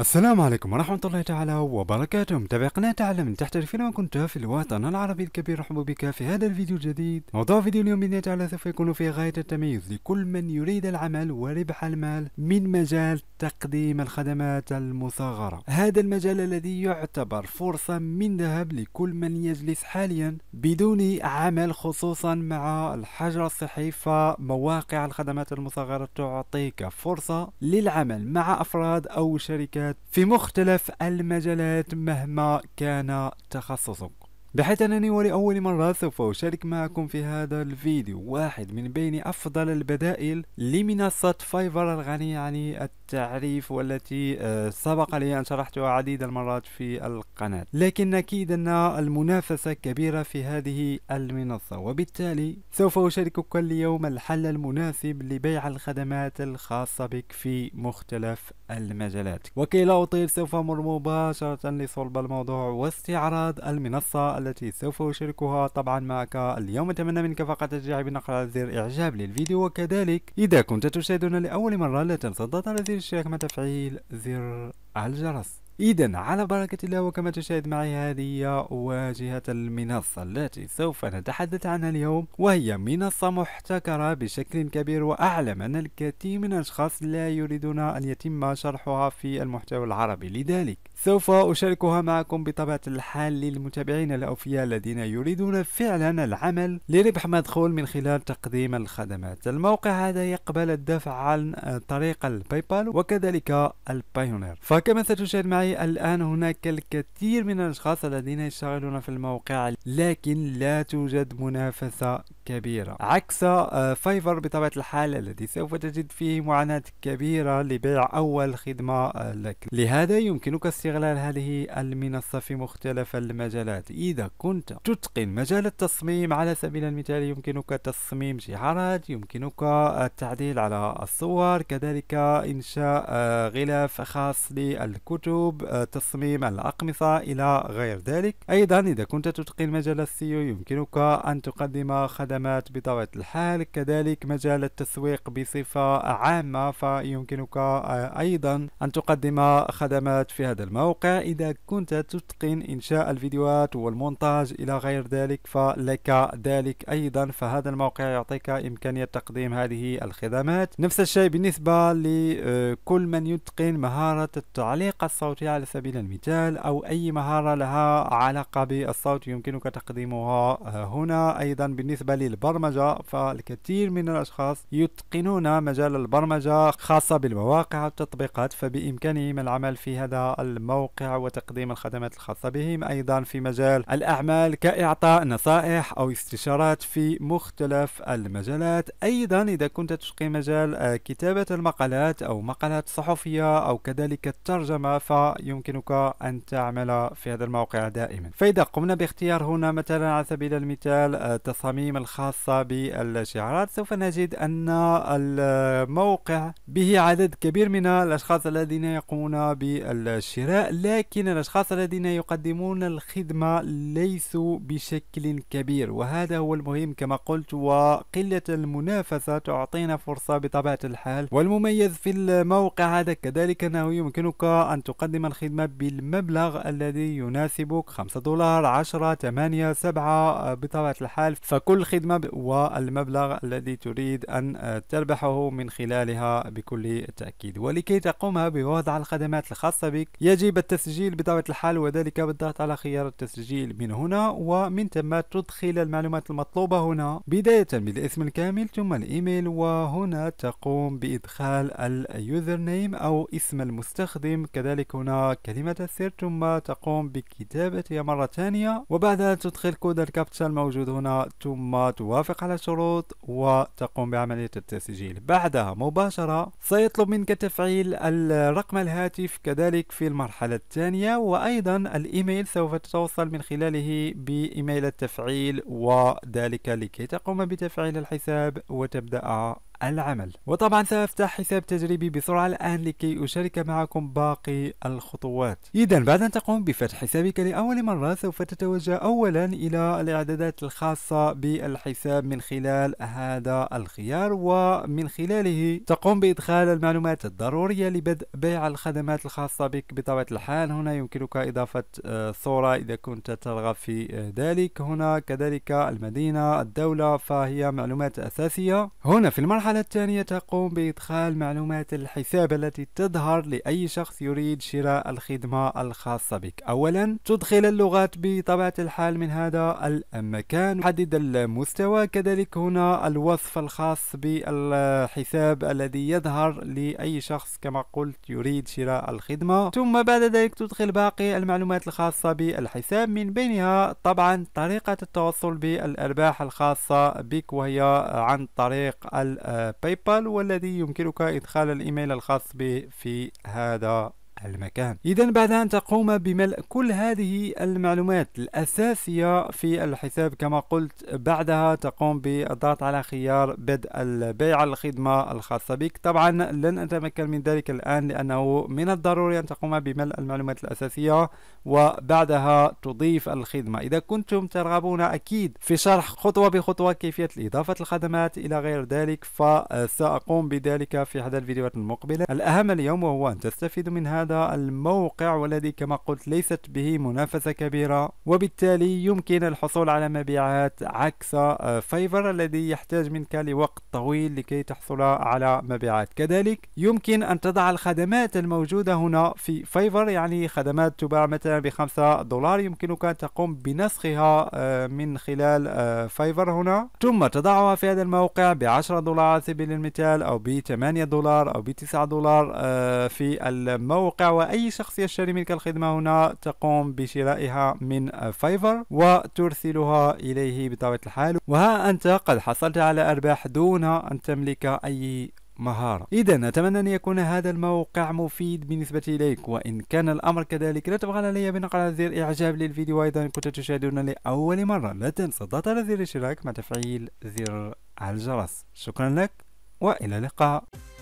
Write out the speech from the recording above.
السلام عليكم ورحمة الله تعالى وبركاته متابعي قناة تعلم من تحت الفيلم كنت في الوطن العربي الكبير رحب بك في هذا الفيديو الجديد موضوع فيديو اليوم بإذن تعالى سوف يكون في غاية التميز لكل من يريد العمل وربح المال من مجال تقديم الخدمات المصغرة هذا المجال الذي يعتبر فرصة من ذهب لكل من يجلس حاليا بدون عمل خصوصا مع الحجر الصحي فمواقع الخدمات المصغرة تعطيك فرصة للعمل مع أفراد أو شركات الدراسات في مختلف المجالات مهما كان تخصصك بحيث أنني ولأول مرة سوف أشارك معكم في هذا الفيديو واحد من بين أفضل البدائل لمنصة فايفر الغنية عن يعني التعريف والتي آه، سبق لي أن شرحتها عديد المرات في القناة لكن أكيد أن المنافسة كبيرة في هذه المنصة وبالتالي سوف أشاركك اليوم الحل المناسب لبيع الخدمات الخاصة بك في مختلف المجالات وكي لا أطيل سوف أمر مباشرة لصلب الموضوع واستعراض المنصة التي سوف أشاركها طبعا معك اليوم أتمنى منك فقط تشجيعي بنقر على زر إعجاب للفيديو وكذلك إذا كنت تشاهدنا لأول مرة لا تنسى الضغط على زر الاشتراك مع تفعيل زر الجرس إذا على بركة الله وكما تشاهد معي هذه هي واجهة المنصة التي سوف نتحدث عنها اليوم وهي منصة محتكرة بشكل كبير وأعلم أن الكثير من الأشخاص لا يريدون أن يتم شرحها في المحتوى العربي لذلك سوف أشاركها معكم بطبيعة الحال للمتابعين الأوفياء الذين يريدون فعلا العمل لربح مدخول من خلال تقديم الخدمات الموقع هذا يقبل الدفع عن طريق الباي بال وكذلك البايونير فكما ستشاهد معي الآن هناك الكثير من الأشخاص الذين يشتغلون في الموقع لكن لا توجد منافسة كبيرة عكس آه، فايفر بطبيعة الحال الذي سوف تجد فيه معاناة كبيرة لبيع أول خدمة لك لهذا يمكنك استغلال هذه المنصة في مختلف المجالات إذا كنت تتقن مجال التصميم على سبيل المثال يمكنك تصميم شعارات يمكنك التعديل على الصور كذلك إنشاء آه، غلاف خاص للكتب آه، تصميم الأقمصة إلى غير ذلك أيضا إذا كنت تتقن مجال السيو يمكنك أن تقدم خدمات بطبيعة الحال كذلك مجال التسويق بصفة عامة فيمكنك آه، أيضا أن تقدم خدمات في هذا المجال الموقع إذا كنت تتقن إنشاء الفيديوهات والمونتاج إلى غير ذلك فلك ذلك أيضا فهذا الموقع يعطيك إمكانية تقديم هذه الخدمات نفس الشيء بالنسبة لكل من يتقن مهارة التعليق الصوتي على سبيل المثال أو أي مهارة لها علاقة بالصوت يمكنك تقديمها هنا أيضا بالنسبة للبرمجة فالكثير من الأشخاص يتقنون مجال البرمجة خاصة بالمواقع والتطبيقات فبإمكانهم العمل في هذا الموقع الموقع وتقديم الخدمات الخاصة بهم أيضا في مجال الأعمال كإعطاء نصائح أو استشارات في مختلف المجالات أيضا إذا كنت تشقي مجال آه، كتابة المقالات أو مقالات صحفية أو كذلك الترجمة فيمكنك أن تعمل في هذا الموقع دائما فإذا قمنا باختيار هنا مثلا على سبيل المثال التصاميم آه، الخاصة بالشعارات سوف نجد أن الموقع به عدد كبير من الأشخاص الذين يقومون بالشراء لكن الأشخاص الذين يقدمون الخدمة ليسوا بشكل كبير وهذا هو المهم كما قلت وقلة المنافسة تعطينا فرصة بطبيعة الحال والمميز في الموقع هذا كذلك أنه يمكنك أن تقدم الخدمة بالمبلغ الذي يناسبك 5 دولار 10 8 7 بطبيعة الحال فكل خدمة والمبلغ الذي تريد أن تربحه من خلالها بكل تأكيد ولكي تقوم بوضع الخدمات الخاصة بك يجب يجب التسجيل بطبيعة الحال وذلك بالضغط على خيار التسجيل من هنا ومن ثم تدخل المعلومات المطلوبة هنا بداية بالاسم الكامل ثم الإيميل وهنا تقوم بإدخال اليوزر نيم أو اسم المستخدم كذلك هنا كلمة السر ثم تقوم بكتابتها مرة ثانية وبعدها تدخل كود الكابتشا الموجود هنا ثم توافق على الشروط وتقوم بعملية التسجيل بعدها مباشرة سيطلب منك تفعيل الرقم الهاتف كذلك في المرة المرحلة الثانية وأيضا الإيميل سوف تتوصل من خلاله بإيميل التفعيل وذلك لكي تقوم بتفعيل الحساب وتبدأ العمل وطبعا سأفتح حساب تجريبي بسرعة الآن لكي أشارك معكم باقي الخطوات إذا بعد أن تقوم بفتح حسابك لأول مرة سوف تتوجه أولا إلى الإعدادات الخاصة بالحساب من خلال هذا الخيار ومن خلاله تقوم بإدخال المعلومات الضرورية لبدء بيع الخدمات الخاصة بك بطبيعة الحال هنا يمكنك إضافة آه، صورة إذا كنت ترغب في آه، ذلك هنا كذلك المدينة الدولة فهي معلومات أساسية هنا في المرحلة المرحلة الثانية تقوم بإدخال معلومات الحساب التي تظهر لأي شخص يريد شراء الخدمة الخاصة بك أولا تدخل اللغات بطبيعة الحال من هذا المكان حدد المستوى كذلك هنا الوصف الخاص بالحساب الذي يظهر لأي شخص كما قلت يريد شراء الخدمة ثم بعد ذلك تدخل باقي المعلومات الخاصة بالحساب من بينها طبعا طريقة التوصل بالأرباح الخاصة بك وهي عن طريق باي آه، بال والذي يمكنك إدخال الإيميل الخاص به في هذا المكان إذا بعد أن تقوم بملء كل هذه المعلومات الأساسية في الحساب كما قلت بعدها تقوم بالضغط على خيار بدء البيع الخدمة الخاصة بك طبعا لن أتمكن من ذلك الآن لأنه من الضروري أن تقوم بملء المعلومات الأساسية وبعدها تضيف الخدمة إذا كنتم ترغبون أكيد في شرح خطوة بخطوة كيفية إضافة الخدمات إلى غير ذلك فسأقوم بذلك في هذا الفيديوهات المقبلة الأهم اليوم وهو أن تستفيد من هذا هذا الموقع والذي كما قلت ليست به منافسة كبيرة وبالتالي يمكن الحصول على مبيعات عكس آه، فايفر الذي يحتاج منك لوقت طويل لكي تحصل على مبيعات كذلك يمكن أن تضع الخدمات الموجودة هنا في فايفر يعني خدمات تباع مثلا بخمسة دولار يمكنك أن تقوم بنسخها آه، من خلال آه، فايفر هنا ثم تضعها في هذا الموقع ب10 دولار على سبيل المثال أو ب ب8 دولار أو ب ب9 دولار في الموقع الموقع وأي شخص يشتري منك الخدمة هنا تقوم بشرائها من فايفر وترسلها إليه بطبيعة الحال وها أنت قد حصلت على أرباح دون أن تملك أي مهارة إذا أتمنى أن يكون هذا الموقع مفيد بالنسبة إليك وإن كان الأمر كذلك لا تبخل علي بنقر على زر إعجاب للفيديو أيضا إن كنت تشاهدون لأول مرة لا تنسى الضغط على زر الاشتراك مع تفعيل زر الجرس شكرا لك وإلى اللقاء